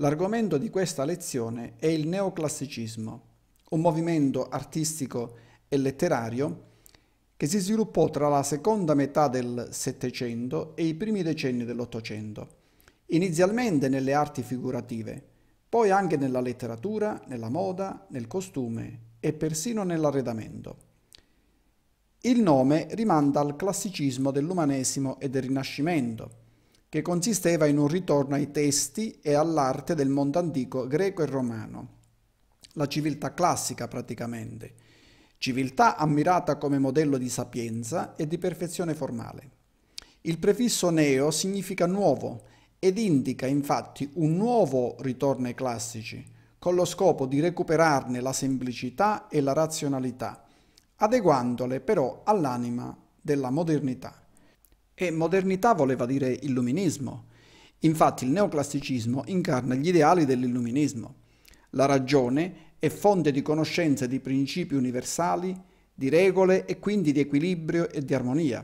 L'argomento di questa lezione è il neoclassicismo, un movimento artistico e letterario che si sviluppò tra la seconda metà del Settecento e i primi decenni dell'Ottocento, inizialmente nelle arti figurative, poi anche nella letteratura, nella moda, nel costume e persino nell'arredamento. Il nome rimanda al classicismo dell'umanesimo e del Rinascimento, che consisteva in un ritorno ai testi e all'arte del mondo antico greco e romano, la civiltà classica praticamente, civiltà ammirata come modello di sapienza e di perfezione formale. Il prefisso neo significa nuovo ed indica infatti un nuovo ritorno ai classici, con lo scopo di recuperarne la semplicità e la razionalità, adeguandole però all'anima della modernità. E modernità voleva dire illuminismo. Infatti il neoclassicismo incarna gli ideali dell'illuminismo. La ragione è fonte di conoscenza di principi universali, di regole e quindi di equilibrio e di armonia.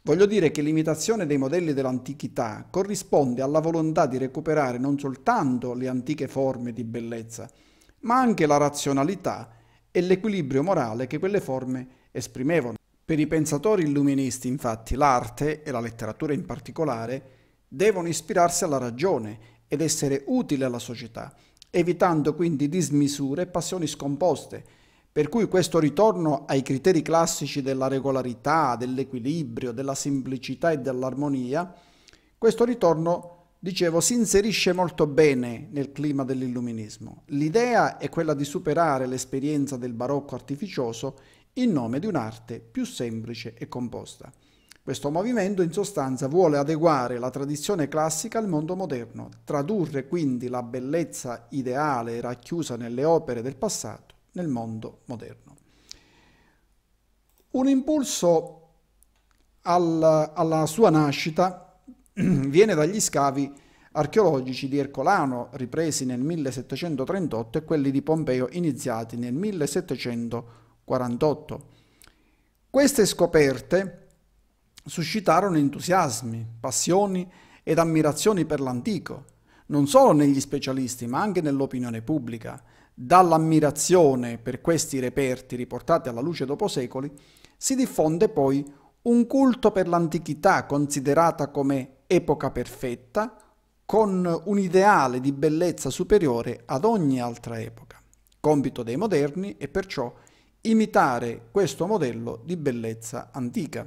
Voglio dire che l'imitazione dei modelli dell'antichità corrisponde alla volontà di recuperare non soltanto le antiche forme di bellezza, ma anche la razionalità e l'equilibrio morale che quelle forme esprimevano. Per i pensatori illuministi, infatti, l'arte, e la letteratura in particolare, devono ispirarsi alla ragione ed essere utili alla società, evitando quindi dismisure e passioni scomposte, per cui questo ritorno ai criteri classici della regolarità, dell'equilibrio, della semplicità e dell'armonia, questo ritorno, dicevo, si inserisce molto bene nel clima dell'illuminismo. L'idea è quella di superare l'esperienza del barocco artificioso in nome di un'arte più semplice e composta. Questo movimento in sostanza vuole adeguare la tradizione classica al mondo moderno, tradurre quindi la bellezza ideale racchiusa nelle opere del passato nel mondo moderno. Un impulso al, alla sua nascita viene dagli scavi archeologici di Ercolano ripresi nel 1738 e quelli di Pompeo iniziati nel 1738 48. Queste scoperte suscitarono entusiasmi, passioni ed ammirazioni per l'antico, non solo negli specialisti ma anche nell'opinione pubblica. Dall'ammirazione per questi reperti riportati alla luce dopo secoli si diffonde poi un culto per l'antichità considerata come epoca perfetta, con un ideale di bellezza superiore ad ogni altra epoca. Compito dei moderni è perciò imitare questo modello di bellezza antica.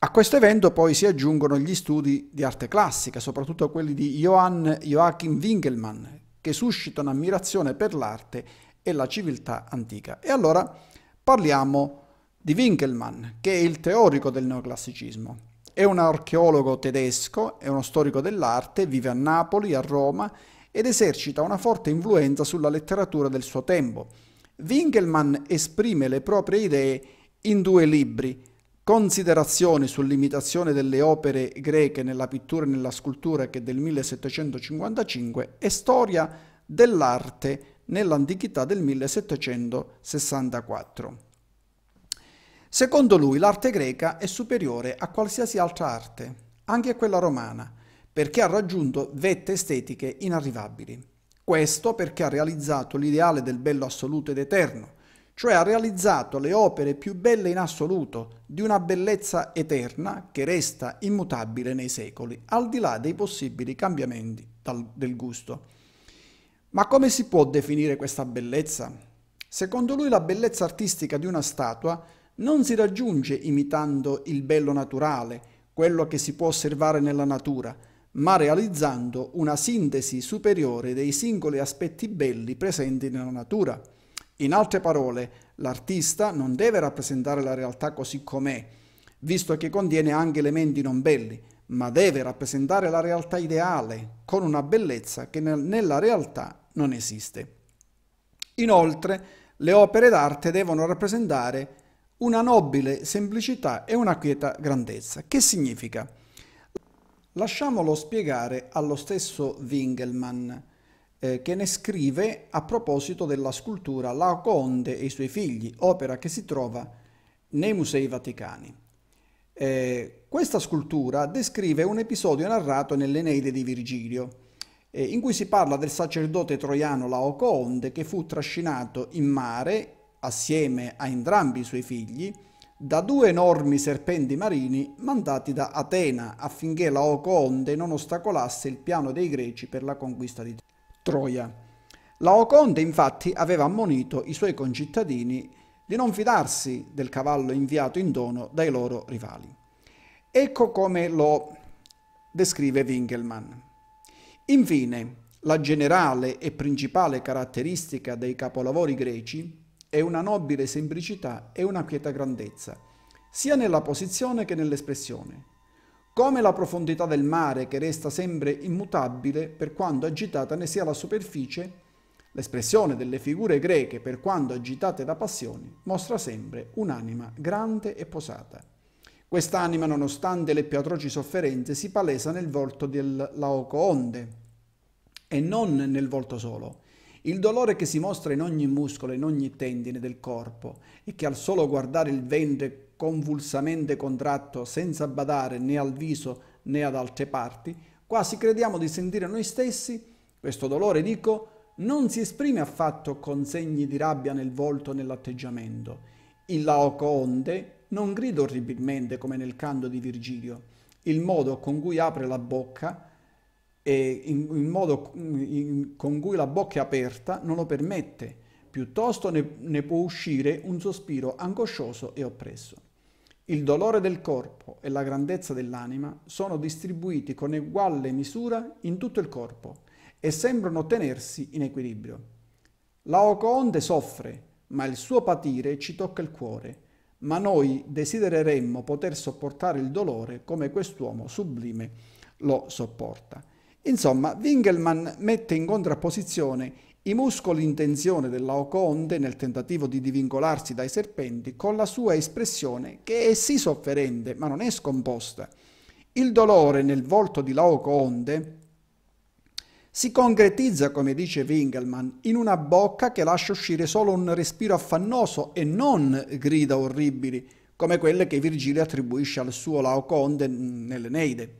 A questo evento poi si aggiungono gli studi di arte classica, soprattutto quelli di Johann Joachim Winkelmann, che suscitano ammirazione per l'arte e la civiltà antica. E allora parliamo di Winkelmann, che è il teorico del neoclassicismo. È un archeologo tedesco, è uno storico dell'arte, vive a Napoli, a Roma ed esercita una forte influenza sulla letteratura del suo tempo Winkelmann esprime le proprie idee in due libri, Considerazioni sull'imitazione delle opere greche nella pittura e nella scultura che è del 1755 e Storia dell'arte nell'antichità del 1764. Secondo lui l'arte greca è superiore a qualsiasi altra arte, anche a quella romana, perché ha raggiunto vette estetiche inarrivabili. Questo perché ha realizzato l'ideale del bello assoluto ed eterno, cioè ha realizzato le opere più belle in assoluto, di una bellezza eterna che resta immutabile nei secoli, al di là dei possibili cambiamenti del gusto. Ma come si può definire questa bellezza? Secondo lui la bellezza artistica di una statua non si raggiunge imitando il bello naturale, quello che si può osservare nella natura, ma realizzando una sintesi superiore dei singoli aspetti belli presenti nella natura. In altre parole, l'artista non deve rappresentare la realtà così com'è, visto che contiene anche elementi non belli, ma deve rappresentare la realtà ideale, con una bellezza che nella realtà non esiste. Inoltre, le opere d'arte devono rappresentare una nobile semplicità e una quieta grandezza. Che significa? Lasciamolo spiegare allo stesso Wingelmann, eh, che ne scrive a proposito della scultura Laoconde e i suoi figli, opera che si trova nei Musei Vaticani. Eh, questa scultura descrive un episodio narrato nell'Eneide di Virgilio, eh, in cui si parla del sacerdote troiano Laoconde che fu trascinato in mare assieme a entrambi i suoi figli, da due enormi serpenti marini mandati da Atena affinché la non ostacolasse il piano dei greci per la conquista di Troia. La infatti aveva ammonito i suoi concittadini di non fidarsi del cavallo inviato in dono dai loro rivali. Ecco come lo descrive Winkelmann. Infine, la generale e principale caratteristica dei capolavori greci e una nobile semplicità e una quieta grandezza, sia nella posizione che nell'espressione. Come la profondità del mare che resta sempre immutabile per quanto agitata ne sia la superficie, l'espressione delle figure greche per quanto agitate da passioni mostra sempre un'anima grande e posata. Quest'anima, nonostante le più atroci sofferenze, si palesa nel volto del Laocoonde e non nel volto solo, il dolore che si mostra in ogni muscolo, in ogni tendine del corpo e che al solo guardare il ventre convulsamente contratto senza badare né al viso né ad altre parti, quasi crediamo di sentire noi stessi, questo dolore, dico, non si esprime affatto con segni di rabbia nel volto o nell'atteggiamento. Il Laocoonte non grida orribilmente come nel canto di Virgilio. Il modo con cui apre la bocca e in, in modo in, con cui la bocca è aperta non lo permette, piuttosto ne, ne può uscire un sospiro angoscioso e oppresso. Il dolore del corpo e la grandezza dell'anima sono distribuiti con uguale misura in tutto il corpo e sembrano tenersi in equilibrio. Laocoonte soffre, ma il suo patire ci tocca il cuore, ma noi desidereremmo poter sopportare il dolore come quest'uomo sublime lo sopporta. Insomma, Winkelmann mette in contrapposizione i muscoli in tensione della nel tentativo di divincolarsi dai serpenti con la sua espressione che è sì sofferente ma non è scomposta. Il dolore nel volto di Laocoonde si concretizza, come dice Winkelmann, in una bocca che lascia uscire solo un respiro affannoso e non grida orribili, come quelle che Virgilio attribuisce al suo Laocoonde nell'Eneide.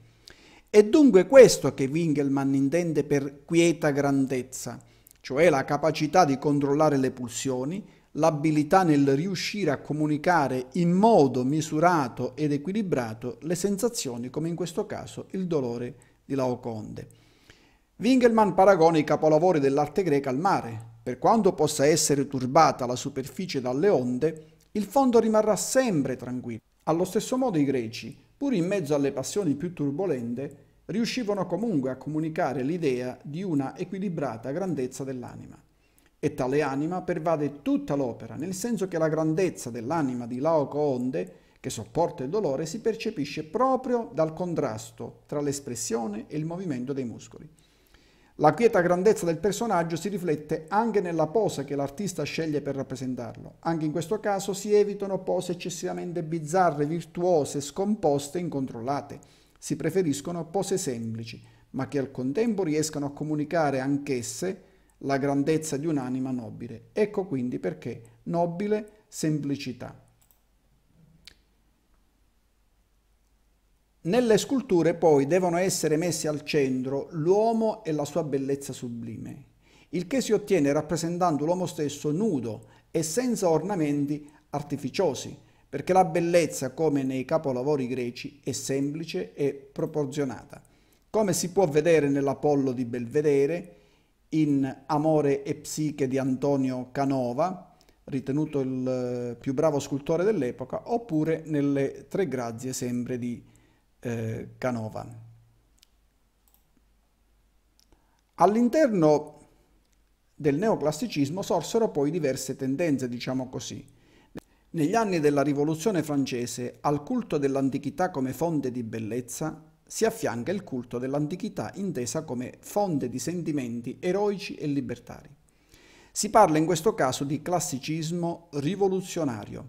È dunque questo che Winkelmann intende per quieta grandezza, cioè la capacità di controllare le pulsioni, l'abilità nel riuscire a comunicare in modo misurato ed equilibrato le sensazioni, come in questo caso il dolore di Laoconde. Winkelmann paragona i capolavori dell'arte greca al mare. Per quanto possa essere turbata la superficie dalle onde, il fondo rimarrà sempre tranquillo. Allo stesso modo i greci, pur in mezzo alle passioni più turbolente, riuscivano comunque a comunicare l'idea di una equilibrata grandezza dell'anima. E tale anima pervade tutta l'opera, nel senso che la grandezza dell'anima di Laoco che sopporta il dolore, si percepisce proprio dal contrasto tra l'espressione e il movimento dei muscoli. La quieta grandezza del personaggio si riflette anche nella posa che l'artista sceglie per rappresentarlo. Anche in questo caso si evitano pose eccessivamente bizzarre, virtuose, scomposte e incontrollate si preferiscono pose semplici, ma che al contempo riescano a comunicare anch'esse la grandezza di un'anima nobile. Ecco quindi perché nobile semplicità. Nelle sculture poi devono essere messi al centro l'uomo e la sua bellezza sublime, il che si ottiene rappresentando l'uomo stesso nudo e senza ornamenti artificiosi, perché la bellezza, come nei capolavori greci, è semplice e proporzionata, come si può vedere nell'Apollo di Belvedere, in Amore e Psiche di Antonio Canova, ritenuto il eh, più bravo scultore dell'epoca, oppure nelle Tre Grazie, sempre di eh, Canova. All'interno del neoclassicismo sorsero poi diverse tendenze, diciamo così, negli anni della Rivoluzione francese al culto dell'antichità come fonte di bellezza si affianca il culto dell'antichità intesa come fonte di sentimenti eroici e libertari. Si parla in questo caso di classicismo rivoluzionario.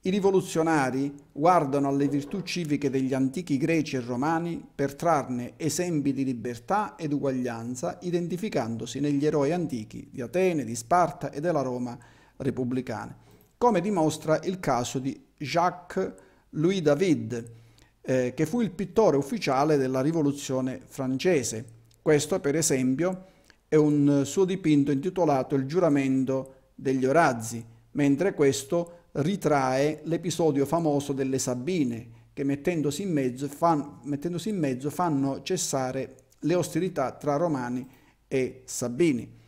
I rivoluzionari guardano alle virtù civiche degli antichi greci e romani per trarne esempi di libertà ed uguaglianza, identificandosi negli eroi antichi di Atene, di Sparta e della Roma repubblicana come dimostra il caso di Jacques Louis David, eh, che fu il pittore ufficiale della rivoluzione francese. Questo, per esempio, è un suo dipinto intitolato Il giuramento degli Orazzi, mentre questo ritrae l'episodio famoso delle Sabine, che mettendosi in, mezzo, fan, mettendosi in mezzo, fanno cessare le ostilità tra romani e sabini.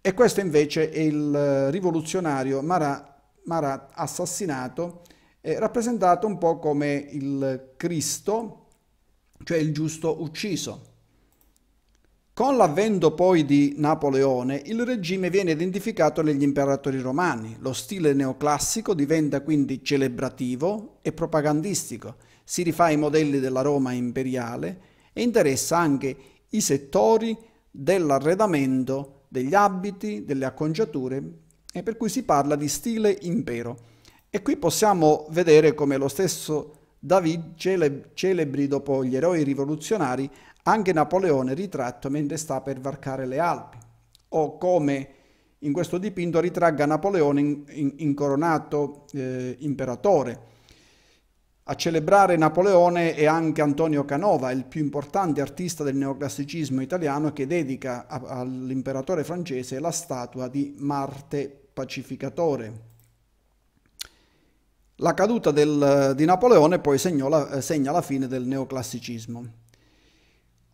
E questo invece è il rivoluzionario Marat Mara assassinato, eh, rappresentato un po' come il Cristo, cioè il giusto ucciso. Con l'avvento poi di Napoleone, il regime viene identificato negli imperatori romani. Lo stile neoclassico diventa quindi celebrativo e propagandistico. Si rifà ai modelli della Roma imperiale e interessa anche i settori dell'arredamento, degli abiti, delle acconciature e per cui si parla di stile impero. E qui possiamo vedere come lo stesso David, cele- celebri dopo gli eroi rivoluzionari, anche Napoleone ritratto mentre sta per varcare le Alpi, o come in questo dipinto ritragga Napoleone in- in- incoronato eh, imperatore. A celebrare Napoleone è anche Antonio Canova, il più importante artista del neoclassicismo italiano che dedica a- all'imperatore francese la statua di Marte pacificatore. La caduta del, di Napoleone poi la, eh, segna la fine del neoclassicismo.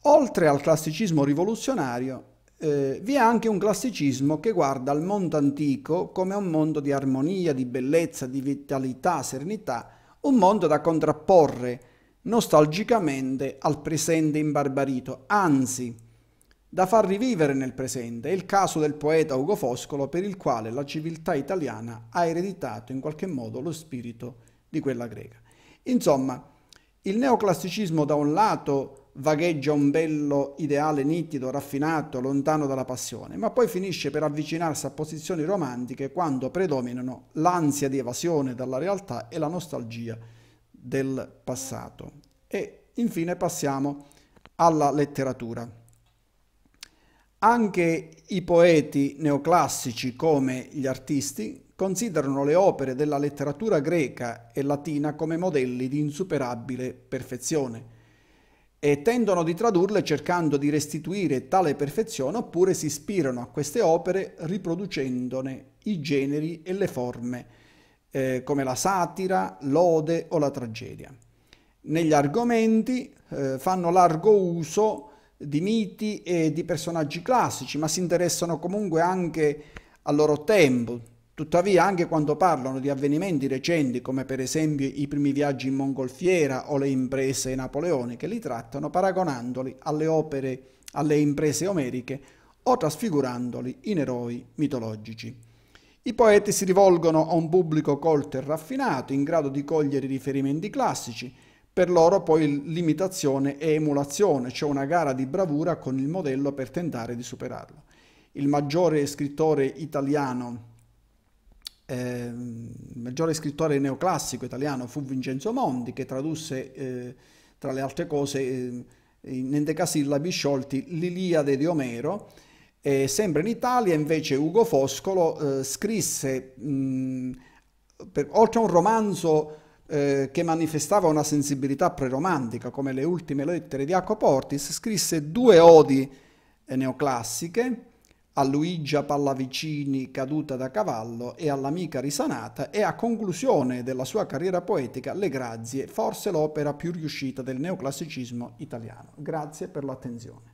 Oltre al classicismo rivoluzionario, eh, vi è anche un classicismo che guarda al mondo antico come un mondo di armonia, di bellezza, di vitalità, serenità, un mondo da contrapporre nostalgicamente al presente imbarbarito, anzi da far rivivere nel presente. È il caso del poeta Ugo Foscolo per il quale la civiltà italiana ha ereditato in qualche modo lo spirito di quella greca. Insomma, il neoclassicismo da un lato vagheggia un bello ideale nitido, raffinato, lontano dalla passione, ma poi finisce per avvicinarsi a posizioni romantiche quando predominano l'ansia di evasione dalla realtà e la nostalgia del passato. E infine passiamo alla letteratura. Anche i poeti neoclassici come gli artisti considerano le opere della letteratura greca e latina come modelli di insuperabile perfezione e tendono di tradurle cercando di restituire tale perfezione oppure si ispirano a queste opere riproducendone i generi e le forme eh, come la satira, l'ode o la tragedia. Negli argomenti eh, fanno largo uso di miti e di personaggi classici, ma si interessano comunque anche al loro tempo. Tuttavia, anche quando parlano di avvenimenti recenti, come per esempio i primi viaggi in mongolfiera o le imprese napoleoniche, li trattano paragonandoli alle opere, alle imprese omeriche o trasfigurandoli in eroi mitologici. I poeti si rivolgono a un pubblico colto e raffinato, in grado di cogliere riferimenti classici, per loro poi l'imitazione è emulazione, cioè una gara di bravura con il modello per tentare di superarlo. Il maggiore scrittore italiano, eh, il maggiore scrittore neoclassico italiano fu Vincenzo Mondi che tradusse eh, tra le altre cose eh, in endecasillabi sciolti l'Iliade di Omero. E sempre in Italia invece Ugo Foscolo eh, scrisse mh, per, oltre a un romanzo eh, che manifestava una sensibilità preromantica, come le ultime lettere di Jacopo Ortis, scrisse due odi eh, neoclassiche a Luigia Pallavicini caduta da cavallo e all'amica risanata e a conclusione della sua carriera poetica Le Grazie, forse l'opera più riuscita del neoclassicismo italiano. Grazie per l'attenzione.